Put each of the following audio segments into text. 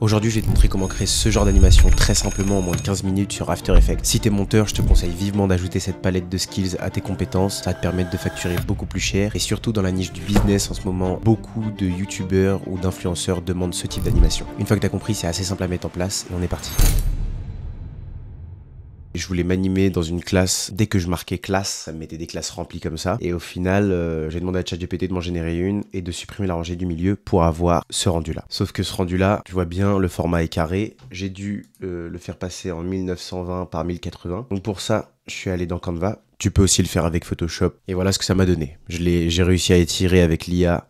Aujourd'hui, je vais te montrer comment créer ce genre d'animation très simplement en moins de 15 minutes sur After Effects. Si t'es monteur, je te conseille vivement d'ajouter cette palette de skills à tes compétences. Ça va te permettre de facturer beaucoup plus cher. Et surtout, dans la niche du business en ce moment, beaucoup de youtubeurs ou d'influenceurs demandent ce type d'animation. Une fois que t'as compris, c'est assez simple à mettre en place et on est parti. Je voulais m'animer dans une classe. Dès que je marquais classe, ça me mettait des classes remplies comme ça. Et au final, euh, j'ai demandé à ChatGPT de m'en générer une et de supprimer la rangée du milieu pour avoir ce rendu-là. Sauf que ce rendu-là, tu vois bien, le format est carré. J'ai dû euh, le faire passer en 1920 par 1080. Donc pour ça, je suis allé dans Canva. Tu peux aussi le faire avec Photoshop. Et voilà ce que ça m'a donné. J'ai réussi à étirer avec l'IA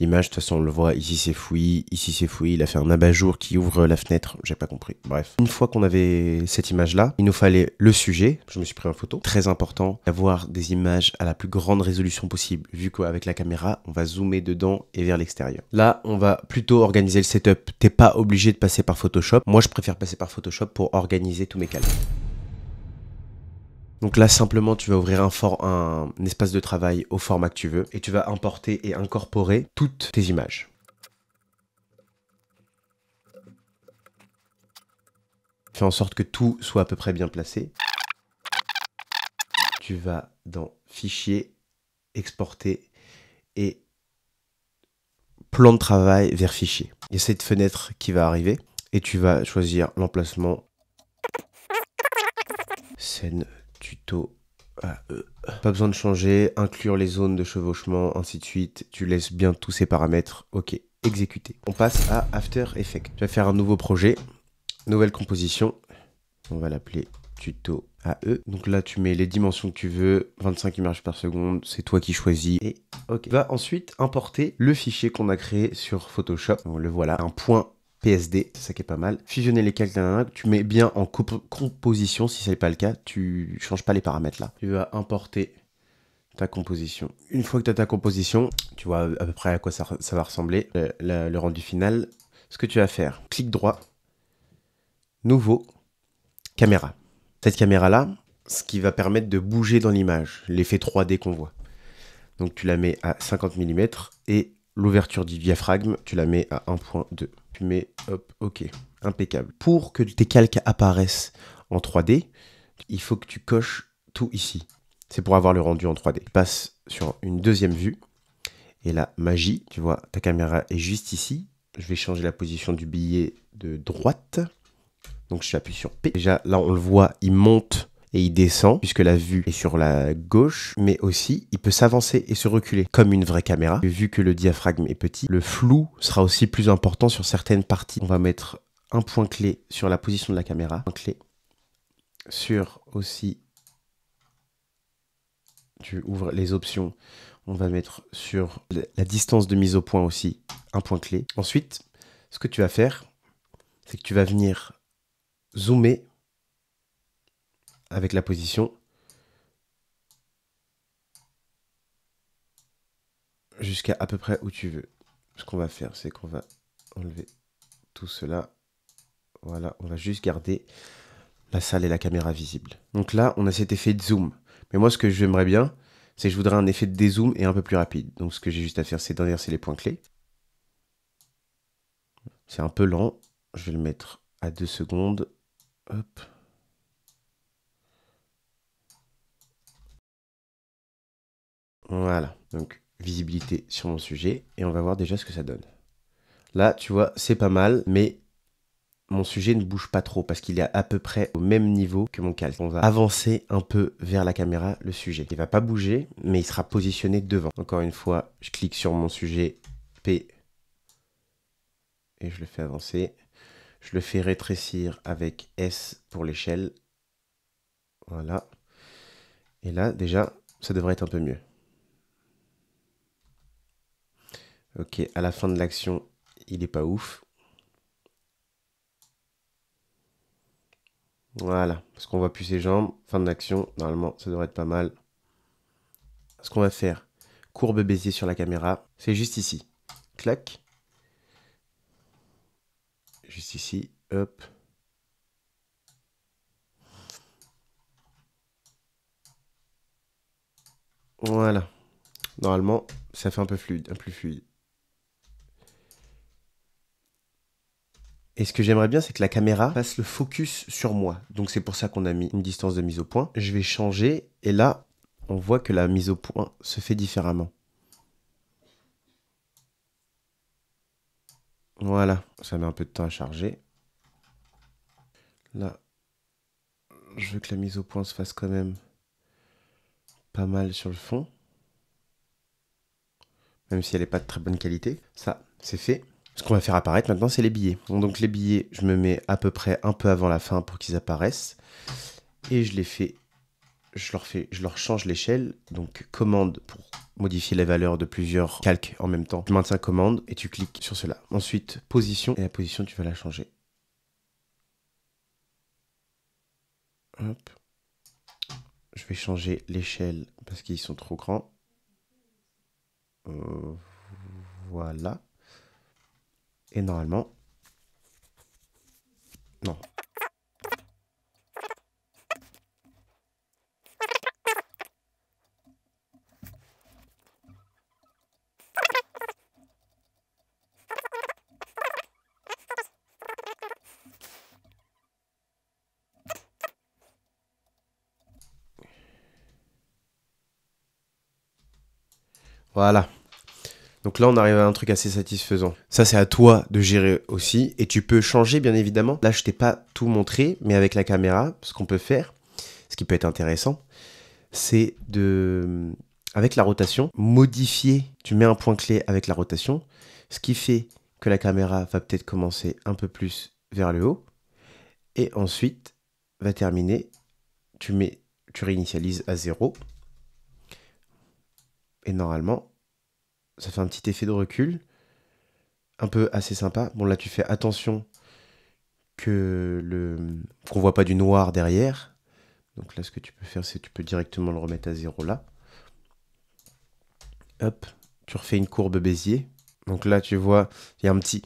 L'image, de toute façon, on le voit, ici c'est fouillé, ici c'est fouillé. il a fait un abat-jour qui ouvre la fenêtre, j'ai pas compris. Bref. Une fois qu'on avait cette image-là, il nous fallait le sujet, je me suis pris en photo. Très important d'avoir des images à la plus grande résolution possible, vu qu'avec la caméra, on va zoomer dedans et vers l'extérieur. Là, on va plutôt organiser le setup. T'es pas obligé de passer par Photoshop. Moi, je préfère passer par Photoshop pour organiser tous mes calques. Donc là, simplement, tu vas ouvrir un, espace de travail au format que tu veux et tu vas importer et incorporer toutes tes images. Fais en sorte que tout soit à peu près bien placé. Tu vas dans Fichier, Exporter et Plan de travail vers Fichier. Il y a cette fenêtre qui va arriver et tu vas choisir l'emplacement scène tuto. Pas besoin de changer, inclure les zones de chevauchement, ainsi de suite. Tu laisses bien tous ces paramètres. Ok, exécuter. On passe à After Effects. Tu vas faire un nouveau projet, nouvelle composition. On va l'appeler tuto AE. Donc là, tu mets les dimensions que tu veux, 25 images par seconde, c'est toi qui choisis. Et ok. Va ensuite importer le fichier qu'on a créé sur Photoshop. On le voilà, un point PSD, c'est ça qui est pas mal. Fusionner les calques, tu mets bien en composition, si n'est pas le cas, tu changes pas les paramètres là. Tu vas importer ta composition. Une fois que tu as ta composition, tu vois à peu près à quoi ça, va ressembler, euh, le, le, rendu final. Ce que tu vas faire, clic droit, nouveau, caméra. Cette caméra-là, ce qui va permettre de bouger dans l'image, l'effet 3D qu'on voit. Donc tu la mets à 50 mm et l'ouverture du diaphragme, tu la mets à 1.2. Tu mets, hop, ok, impeccable. Pour que tes calques apparaissent en 3D, il faut que tu coches tout ici. C'est pour avoir le rendu en 3D. Tu passes sur une deuxième vue, et la magie, tu vois, ta caméra est juste ici. Je vais changer la position du billet de droite. Donc je suis sur P. Déjà, là, on le voit, il monte et il descend puisque la vue est sur la gauche, mais aussi il peut s'avancer et se reculer comme une vraie caméra. Et vu que le diaphragme est petit, le flou sera aussi plus important sur certaines parties. On va mettre un point clé sur la position de la caméra, un clé sur aussi tu ouvres les options. On va mettre sur la distance de mise au point aussi un point clé. Ensuite, ce que tu vas faire, c'est que tu vas venir zoomer avec la position. Jusqu'à à peu près où tu veux. Ce qu'on va faire, c'est qu'on va enlever tout cela. Voilà, on va juste garder la salle et la caméra visible. Donc là, on a cet effet de zoom. Mais moi, ce que j'aimerais bien, c'est que je voudrais un effet de dézoom et un peu plus rapide. Donc ce que j'ai juste à faire, c'est d'inverser les points clés. C'est un peu lent. Je vais le mettre à 2 secondes. Hop, Voilà, donc visibilité sur mon sujet et on va voir déjà ce que ça donne. Là, tu vois, c'est pas mal, mais mon sujet ne bouge pas trop parce qu'il est à peu près au même niveau que mon calque. On va avancer un peu vers la caméra le sujet. Il va pas bouger, mais il sera positionné devant. Encore une fois, je clique sur mon sujet P et je le fais avancer. Je le fais rétrécir avec S pour l'échelle. Voilà. Et là, déjà, ça devrait être un peu mieux. Ok, à la fin de l'action, il est pas ouf. Voilà, parce qu'on voit plus ses jambes. Fin de l'action, normalement, ça devrait être pas mal. Ce qu'on va faire, courbe baiser sur la caméra, c'est juste ici. Clac. Juste ici, hop. Voilà. Normalement, ça fait un peu fluide, un plus fluide. Et ce que j'aimerais bien, c'est que la caméra fasse le focus sur moi. Donc c'est pour ça qu'on a mis une distance de mise au point. Je vais changer et là, on voit que la mise au point se fait différemment. Voilà, ça met un peu de temps à charger. Là, je veux que la mise au point se fasse quand même pas mal sur le fond. Même si elle n'est pas de très bonne qualité. Ça, c'est fait. Ce qu'on va faire apparaître maintenant, c'est les billets. Donc les billets, je me mets à peu près un peu avant la fin pour qu'ils apparaissent. Et je les fais, je leur, fais, je leur change l'échelle. Donc commande pour modifier la valeur de plusieurs calques en même temps. Tu maintiens commande et tu cliques sur cela. Ensuite, position. Et la position, tu vas la changer. Je vais changer l'échelle parce qu'ils sont trop grands. Euh, voilà. Et normalement... Non. Voilà. Donc là, on arrive à un truc assez satisfaisant. Ça, c'est à toi de gérer aussi. Et tu peux changer, bien évidemment. Là, je t'ai pas tout montré, mais avec la caméra, ce qu'on peut faire, ce qui peut être intéressant, c'est de, avec la rotation, modifier. Tu mets un point clé avec la rotation, ce qui fait que la caméra va peut-être commencer un peu plus vers le haut. Et ensuite, va terminer. Tu mets, tu réinitialises à 0. Et normalement, ça fait un petit effet de recul, un peu assez sympa. Bon, là, tu fais attention que le qu'on voit pas du noir derrière. Donc là, ce que tu peux faire, c'est tu peux directement le remettre à zéro là. Hop, tu refais une courbe Bézier. Donc là, tu vois, il y a un petit.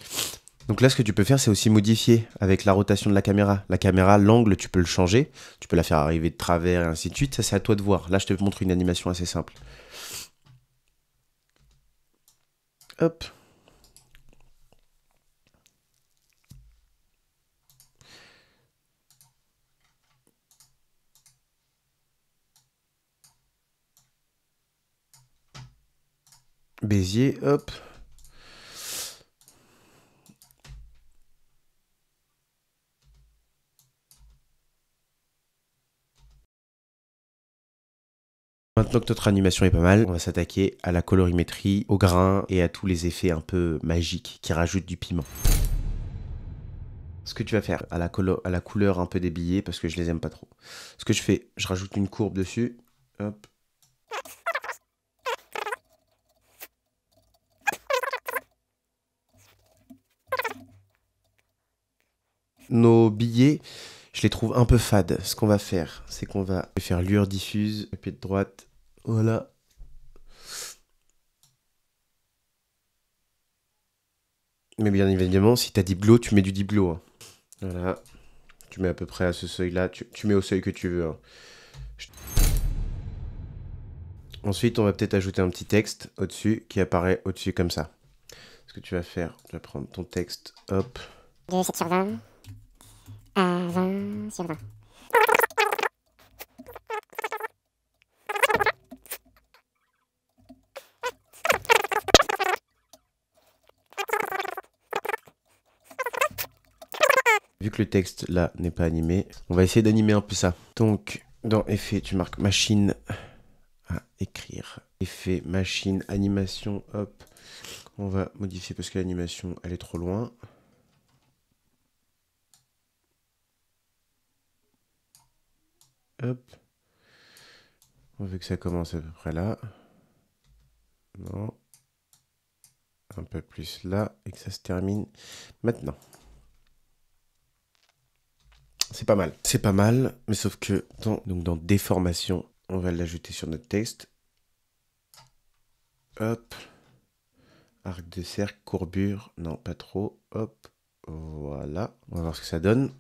Donc là, ce que tu peux faire, c'est aussi modifier avec la rotation de la caméra. La caméra, l'angle, tu peux le changer. Tu peux la faire arriver de travers et ainsi de suite. Ça, c'est à toi de voir. Là, je te montre une animation assez simple. Hop. Béziers, hop. Maintenant que notre animation est pas mal, on va s'attaquer à la colorimétrie, au grain et à tous les effets un peu magiques qui rajoutent du piment ce que tu vas faire à la, couleur un peu des billets parce que je les aime pas trop. Ce que je fais, je rajoute une courbe dessus. Nos billets, je les trouve un peu fades. Ce qu'on va faire, c'est qu'on va faire lueur diffuse, pied de droite, voilà. Mais bien évidemment, si t'as as Diplo, tu mets du diblo hein. Voilà. Tu mets à peu près à ce seuil-là. Tu, mets au seuil que tu veux. Hein. Ensuite, on va peut-être ajouter un petit texte au-dessus qui apparaît au-dessus comme ça. Ce que tu vas faire, tu vas prendre ton texte, hop. sur à euh, sur 20. Vu que le texte là n'est pas animé, on va essayer d'animer un peu ça. Donc, dans effet, tu marques machine à écrire. Effet, machine, animation, hop. On va modifier parce que l'animation, elle est trop loin. Hop. On veut que ça commence à peu près là. Non. Un peu plus là et que ça se termine maintenant. C'est pas mal. C'est pas mal, mais sauf que dans, donc dans déformation, on va l'ajouter sur notre texte. Hop. Arc de cercle, courbure, non, pas trop. Hop. Voilà. On va voir ce que ça donne.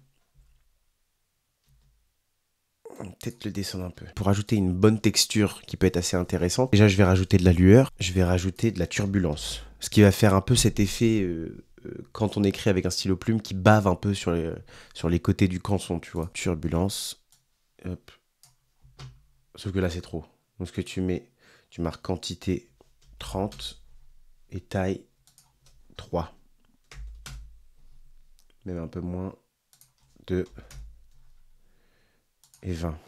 Peut-être le descendre un peu. Pour ajouter une bonne texture qui peut être assez intéressante, déjà je vais rajouter de la lueur, je vais rajouter de la turbulence. Ce qui va faire un peu cet effet euh, quand on écrit avec un stylo plume qui bave un peu sur les, sur les côtés du canson, tu vois. Turbulence. Sauf que là, c'est trop. Donc, ce que tu mets, tu marques quantité 30 et taille 3. Même un peu moins. 2 et 20.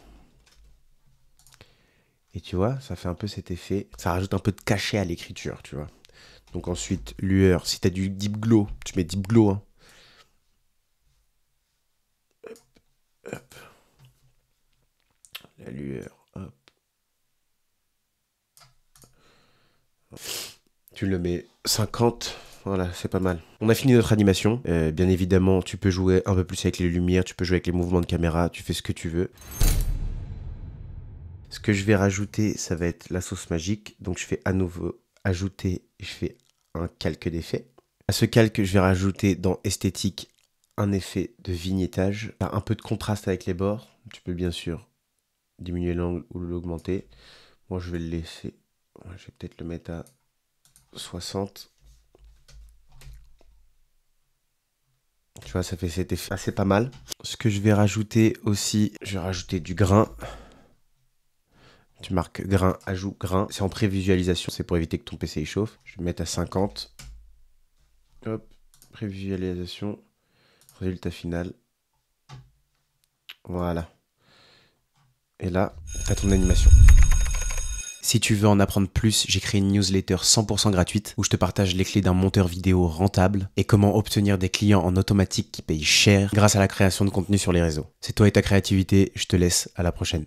Et tu vois, ça fait un peu cet effet. Ça rajoute un peu de cachet à l'écriture, tu vois. Donc ensuite, lueur. Si t'as du deep glow, tu mets deep glow. Hein. Hop, hop. La lueur, hop. Tu le mets 50. Voilà, c'est pas mal. On a fini notre animation. Euh, bien évidemment, tu peux jouer un peu plus avec les lumières, tu peux jouer avec les mouvements de caméra, tu fais ce que tu veux. Ce que je vais rajouter, ça va être la sauce magique. Donc je fais à nouveau ajouter, je fais un calque d'effet. À ce calque, je vais rajouter dans esthétique un effet de vignettage, un peu de contraste avec les bords. Tu peux bien sûr diminuer l'angle ou l'augmenter. Moi, je vais le laisser. Je vais peut-être le mettre à 60. Tu vois, ça fait cet effet assez pas mal. Ce que je vais rajouter aussi, je vais rajouter du grain. Tu marques grain, ajout grain. C'est en prévisualisation, c'est pour éviter que ton PC échauffe chauffe. Je vais le mettre à 50. Hop, prévisualisation. Résultat final. Voilà. Et là, t'as as ton animation. Si tu veux en apprendre plus, j'ai créé une newsletter 100% gratuite où je te partage les clés d'un monteur vidéo rentable et comment obtenir des clients en automatique qui payent cher grâce à la création de contenu sur les réseaux. C'est toi et ta créativité, je te laisse à la prochaine.